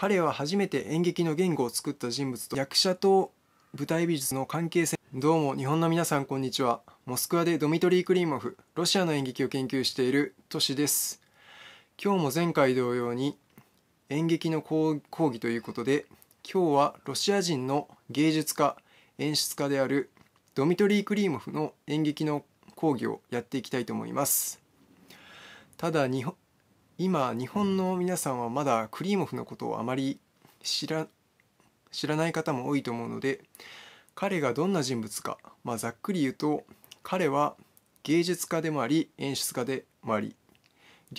彼は初めて演劇の言語を作った人物と役者と舞台美術の関係性どうも日本の皆さんこんにちはモスクワでドミトリー・クリーモフロシアの演劇を研究している都市です今日も前回同様に演劇の講義ということで今日はロシア人の芸術家演出家であるドミトリー・クリーモフの演劇の講義をやっていきたいと思いますただ日本今日本の皆さんはまだクリーモフのことをあまり知ら知らない方も多いと思うので彼がどんな人物か、まあ、ざっくり言うと彼は芸術家でもあり演出家でもあり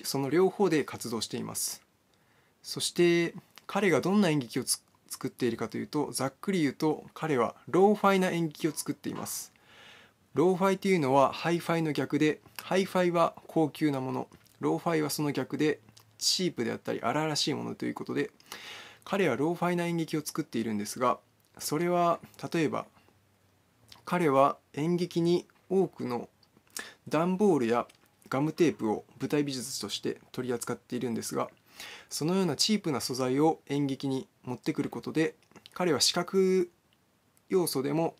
その両方で活動していますそして彼がどんな演劇を作っているかというとざっくり言うと彼はローファイな演劇を作っていますローファイというのはハイファイの逆でハイファイは高級なものローファイはその逆でチープであったり荒々しいものということで彼はローファイな演劇を作っているんですがそれは例えば彼は演劇に多くの段ボールやガムテープを舞台美術として取り扱っているんですがそのようなチープな素材を演劇に持ってくることで彼は視覚要素でも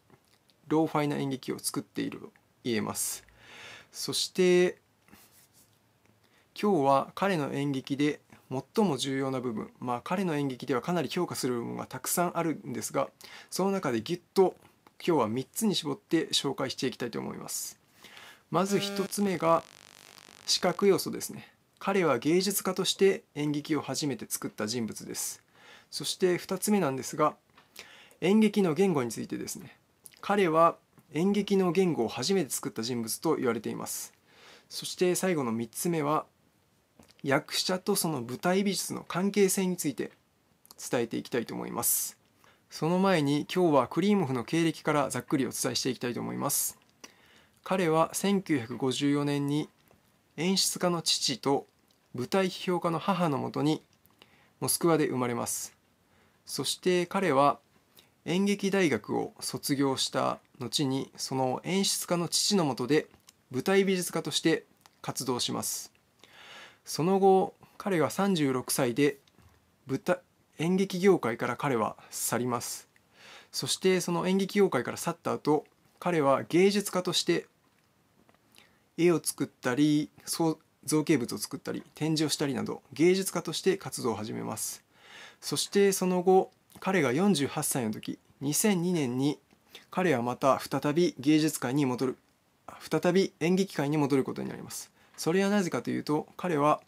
ローファイな演劇を作っていると言えますそして今日は彼の演劇で最も重要な部分まあ彼の演劇ではかなり評価する部分がたくさんあるんですがその中でぎゅっと今日は3つに絞って紹介していきたいと思いますまず1つ目が視覚要素ですね彼は芸術家として演劇を初めて作った人物ですそして2つ目なんですが演劇の言語についてですね彼は演劇の言語を初めて作った人物と言われていますそして最後の3つ目は役者とその舞台美術の関係性について伝えていきたいと思いますその前に今日はクリームフの経歴からざっくりお伝えしていきたいと思います彼は1954年に演出家の父と舞台批評家の母のもとにモスクワで生まれますそして彼は演劇大学を卒業した後にその演出家の父のもとで舞台美術家として活動しますその後彼が36歳で舞台演劇業界から彼は去りますそしてその演劇業界から去った後彼は芸術家として絵を作ったり造形物を作ったり展示をしたりなど芸術家として活動を始めますそしてその後彼が48歳の時2002年に彼はまた再び芸術界に戻る再び演劇界に戻ることになりますそれはなぜかというと彼は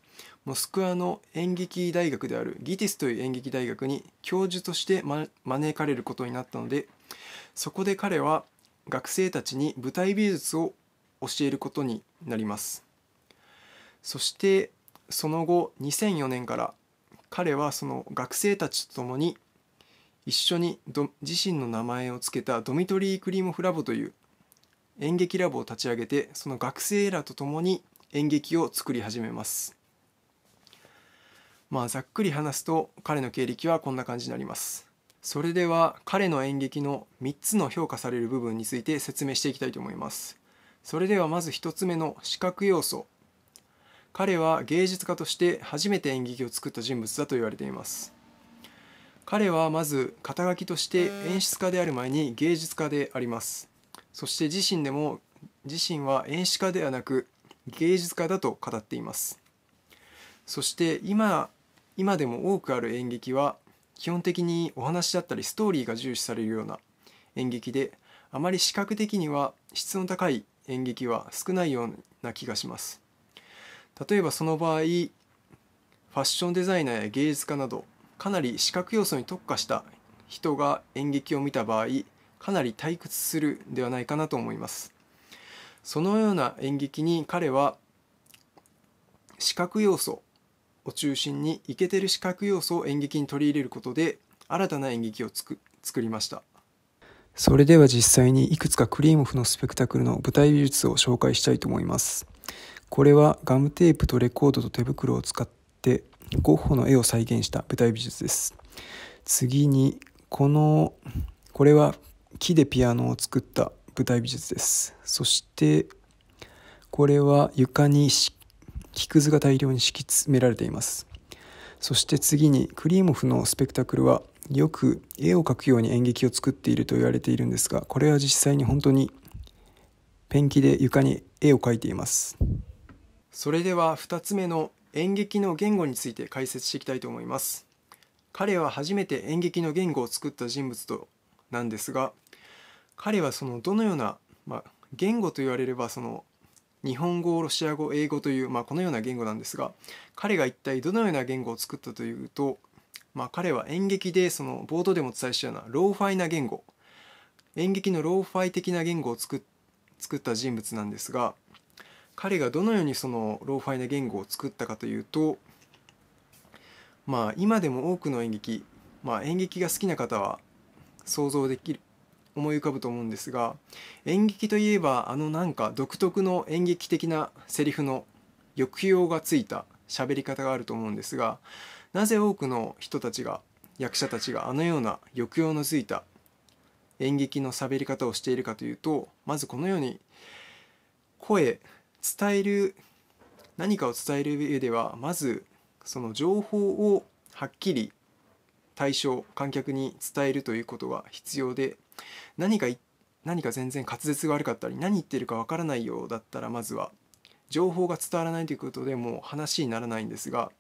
モスクワの演劇大学であるギティスという演劇大学に教授として、招かれることになったのでそこで彼は学生たちに舞台美術を教えることになりますそしてその後2004年から彼はその学生たちと共に一緒に自身の名前を付けたドミトリー・クリーモフラボという演劇ラボを立ち上げてその学生らと共に演劇を作り始めますまあざっくり話すと彼の経歴はこんな感じになりますそれでは彼の演劇の3つの評価される部分について説明していきたいと思いますそれではまず1つ目の視覚要素彼は芸術家として初めて演劇を作った人物だと言われています彼はまず肩書きとして演出家である前に芸術家でありますそして自身でも自身は演出家ではなく芸術家だと語っていますそして今今でも多くある演劇は基本的にお話だったりストーリーが重視されるような演劇であまり視覚的には質の高い演劇は少ないような気がします例えばその場合ファッションデザイナーや芸術家などかなり視覚要素に特化した人が演劇を見た場合かなり退屈するではないかなと思いますそのような演劇に彼は視覚要素を中心にイケてる視覚要素を演劇に取り入れることで新たな演劇をつく作りましたそれでは実際にいくつかクリームフのスペクタクルの舞台美術を紹介したいと思いますこれはガムテープとレコードと手袋を使ってゴッホの絵を再現した舞台美術です次にこのこれは木でピアノを作った舞台美術ですそしてこれは床に木くずが大量に敷き詰められていますそして次にクリーモフのスペクタクルはよく絵を描くように演劇を作っていると言われているんですがこれは実際に本当にペンキで床に絵を描いていますそれでは2つ目の演劇の言語について解説していきたいと思います彼は初めて演劇の言語を作った人物となんですが彼はそのどのような、まあ、言語と言われればその日本語ロシア語英語という、まあ、このような言語なんですが彼が一体どのような言語を作ったというと、まあ、彼は演劇でその冒頭でもお伝えしたようなローファイな言語演劇のローファイ的な言語を作った人物なんですが彼がどのようにそのローファイな言語を作ったかというと、まあ、今でも多くの演劇、まあ、演劇が好きな方は想像できる思い浮かぶと思うんですが演劇といえばあのなんか独特の演劇的なセリフの抑揚がついた喋り方があると思うんですがなぜ多くの人たちが役者たちがあのような抑揚のついた演劇の喋り方をしているかというとまずこのように声伝える何かを伝える上ではまずその情報をはっきり対象観客に伝えるということが必要で何か何か全然滑舌が悪かったり何言ってるかわからないようだったらまずは情報が伝わらないということでもう話にならないんですが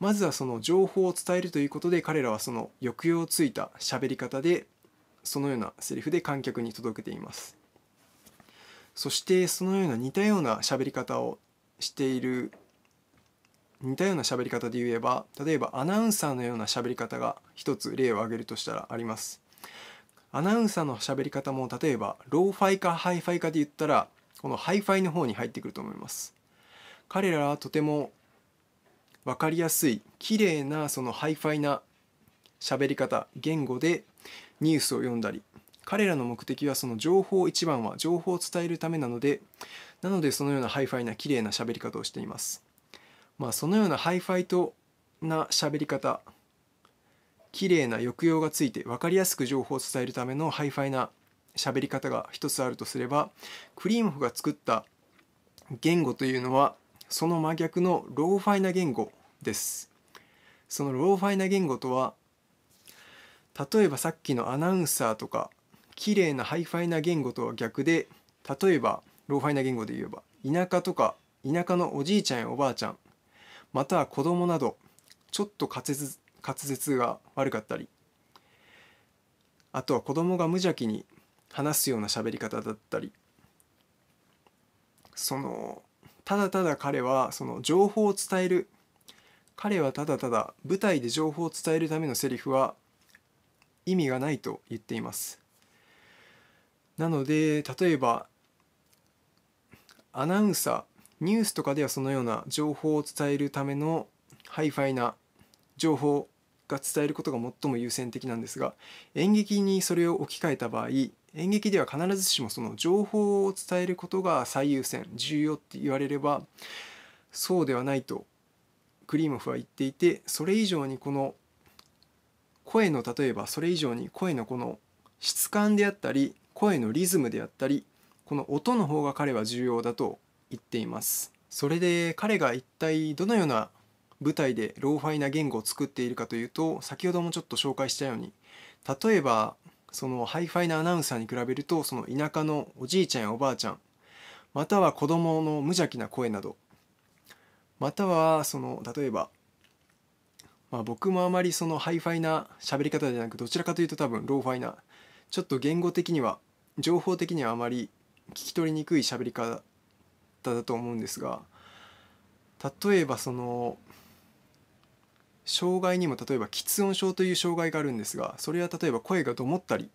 まずはその情報を伝えるということで彼らはその抑揚をついた喋り方でそのようなセリフで観客に届けていますそしてそのような似たような喋り方をしている似たような喋り方で言えば例えばアナウンサーのような喋り方が一つ例を挙げるとしたらありますアナウンサーの喋り方も例えばローファイかハイファイかで言ったらこのハイファイの方に入ってくると思います彼らはとても分かりやすい綺麗なそのハイファイな喋り方言語でニュースを読んだり彼らの目的はその情報一番は情報を伝えるためなのでなのでそのようなハイファイな綺麗な喋り方をしていますまあそのようなハイファイとな喋り方綺麗な抑揚がついて分かりやすく情報を伝えるためのハイファイな喋り方が一つあるとすればクリームフが作った言語というのはその真逆のローファイな言語ですそのローファイな言語とは例えばさっきのアナウンサーとか綺麗なハイファイな言語とは逆で例えばローファイな言語で言えば田舎とか田舎のおじいちゃんやおばあちゃんまたは子供などちょっと滑舌滑舌が悪かったりあとは子供が無邪気に話すような喋り方だったりそのただただ彼はその情報を伝える彼はただただ舞台で情報を伝えるためのセリフは意味がないと言っていますなので例えばアナウンサーニュースとかではそのような情報を伝えるためのハイファイな情報が伝えることが最も優先的なんですが演劇にそれを置き換えた場合演劇では必ずしもその情報を伝えることが最優先重要って言われればそうではないとクリーモフは言っていてそれ以上にこの声の例えばそれ以上に声のこの質感であったり声のリズムであったりこの音の方が彼は重要だと言っています。それで彼が一体どのような舞台でローファイな言語を作っているかというと先ほどもちょっと紹介したように例えばそのハイファイなアナウンサーに比べるとその田舎のおじいちゃんやおばあちゃんまたは子どもの無邪気な声などまたはその例えば、まあ、僕もあまりそのハイファイな喋り方じゃなくどちらかというと多分ローファイなちょっと言語的には情報的にはあまり聞き取りにくい喋り方だと思うんですが例えばその障害にも例えば喫音症という障害があるんですがそれは例えば声がどもったり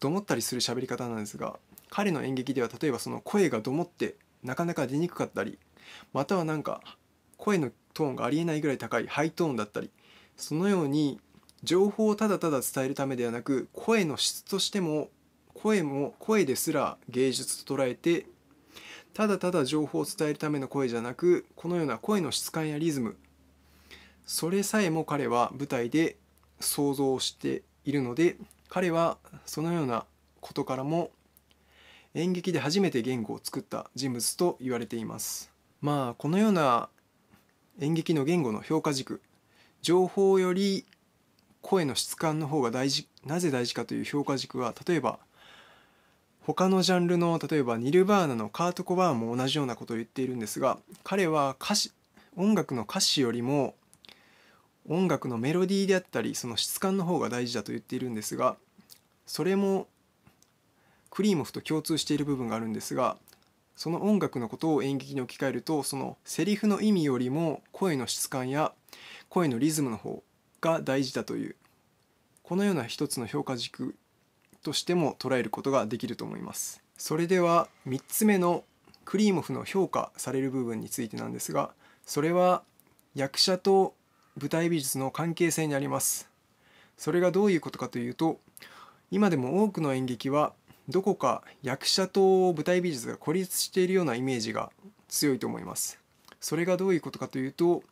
どもったりする喋り方なんですが彼の演劇では例えばその声がどもってなかなか出にくかったりまたはなんか声のトーンがありえないぐらい高いハイトーンだったりそのように情報をただただ伝えるためではなく声の質としても声も声ですら芸術と捉えてただただ情報を伝えるための声じゃなくこのような声の質感やリズムそれさえも彼は舞台で想像しているので彼はそのようなことからも演劇で初めて言語を作った人物と言われていますまあこのような演劇の言語の評価軸情報より声の質感の方が大事なぜ大事かという評価軸は例えば他のジャンルの例えばニルバーナのカート・コバーンも同じようなことを言っているんですが彼は歌詞音楽の歌詞よりも音楽のメロディーであったりその質感の方が大事だと言っているんですがそれもクリーモフと共通している部分があるんですがその音楽のことを演劇に置き換えるとそのセリフの意味よりも声の質感や声のリズムの方が大事だというこのような一つの評価軸としても捉えることができると思います。それでは3つ目のクリーモフの評価される部分についてなんですがそれは役者と舞台美術の関係性にありますそれがどういうことかというと今でも多くの演劇はどこか役者と舞台美術が孤立しているようなイメージが強いと思いますそれがどういうことかというと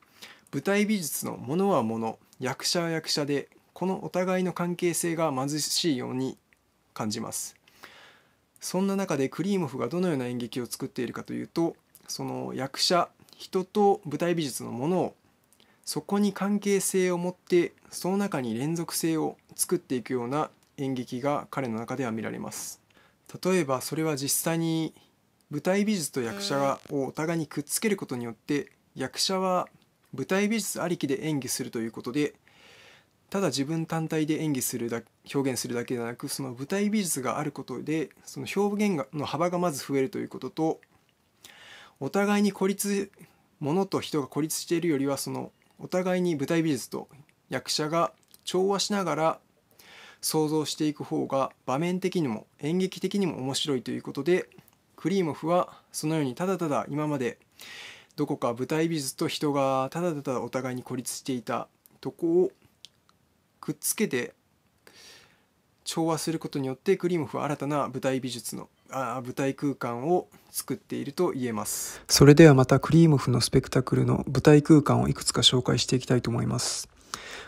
舞台美術のものはもの役者は役者でこのお互いの関係性が貧しいように感じますそんな中でクリーモフがどのような演劇を作っているかというとその役者人と舞台美術のものをそこに関係性を持ってその中に連続性を作っていくような演劇が彼の中では見られます例えばそれは実際に舞台美術と役者がをお互いにくっつけることによって役者は舞台美術ありきで演技するということでただ自分単体で演技するだ表現するだけではなくその舞台美術があることでその表現の幅がまず増えるということとお互いに孤立物と人が孤立しているよりはそのお互いに舞台美術と役者が調和しながら想像していく方が場面的にも演劇的にも面白いということでクリーモフはそのようにただただ今までどこか舞台美術と人がただただお互いに孤立していたとこをくっつけて調和することによってグリムフは新たな舞台美術のあ舞台空間を作っていると言えますそれではまたクリームフのスペクタクルの舞台空間をいくつか紹介していきたいと思います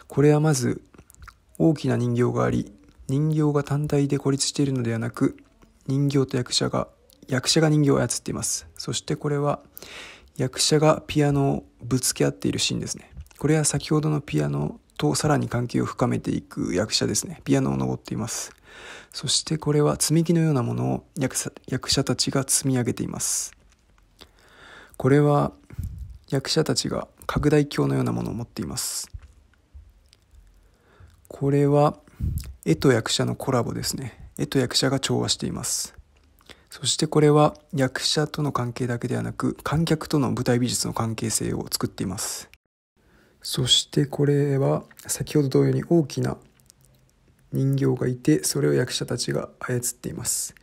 これはまず大きな人形があり人形が単体で孤立しているのではなく人形と役者が役者が人形を操っていますそしてこれは役者がピアノをぶつけ合っているシーンですねこれは先ほどのピアノとさらに関係を深めていく役者ですねピアノを登っていますそしてこれは積み木のようなものを役役者たちが積み上げていますこれは役者たちが拡大鏡のようなものを持っていますこれは絵と役者のコラボですね絵と役者が調和していますそしてこれは役者との関係だけではなく観客との舞台美術の関係性を作っていますそしてこれは先ほど同様に大きな人形がいてそれを役者たちが操っています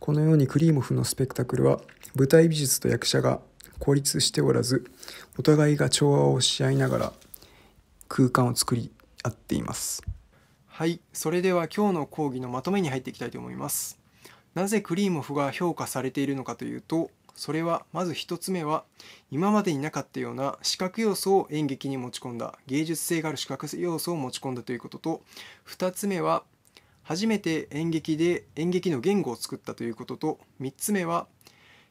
このようにクリーモフのスペクタクルは舞台美術と役者が孤立しておらずお互いが調和をし合いながら空間を作り合っていますはいそれでは今日の講義のまとめに入っていきたいと思いますなぜクリーモフが評価されているのかというとそれはまず1つ目は今までになかったような視覚要素を演劇に持ち込んだ芸術性がある視覚要素を持ち込んだということと2つ目は初めて演劇で演劇の言語を作ったということと3つ目は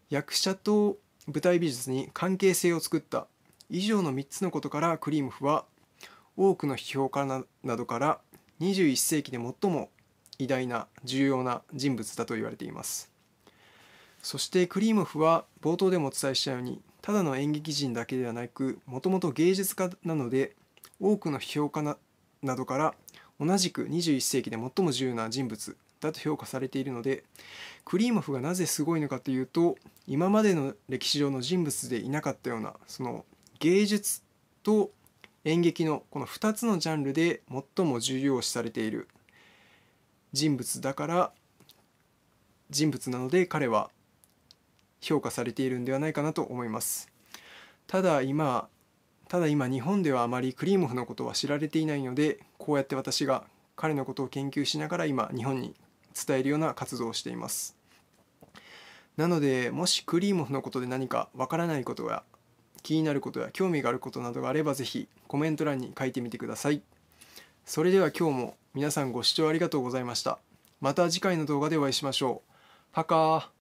役者と舞台美術に関係性を作った以上の3つのことからクリームフは多くの批評家などから21世紀で最も偉大な重要な人物だと言われています。そしてクリーモフは冒頭でもお伝えしたようにただの演劇人だけではなくもともと芸術家なので多くの評価ななどから同じく21世紀で最も重要な人物だと評価されているのでクリーモフがなぜすごいのかというと今までの歴史上の人物でいなかったようなその芸術と演劇のこの2つのジャンルで最も重要視されている人物だから人物なので彼は評価されているんではないかなと思いますただ今ただ今日本ではあまりクリーモフのことは知られていないのでこうやって私が彼のことを研究しながら今日本に伝えるような活動をしていますなのでもしクリーモフのことで何かわからないことや気になることや興味があることなどがあれば是非コメント欄に書いてみてくださいそれでは今日も皆さんご視聴ありがとうございましたまた次回の動画でお会いしましょうパカー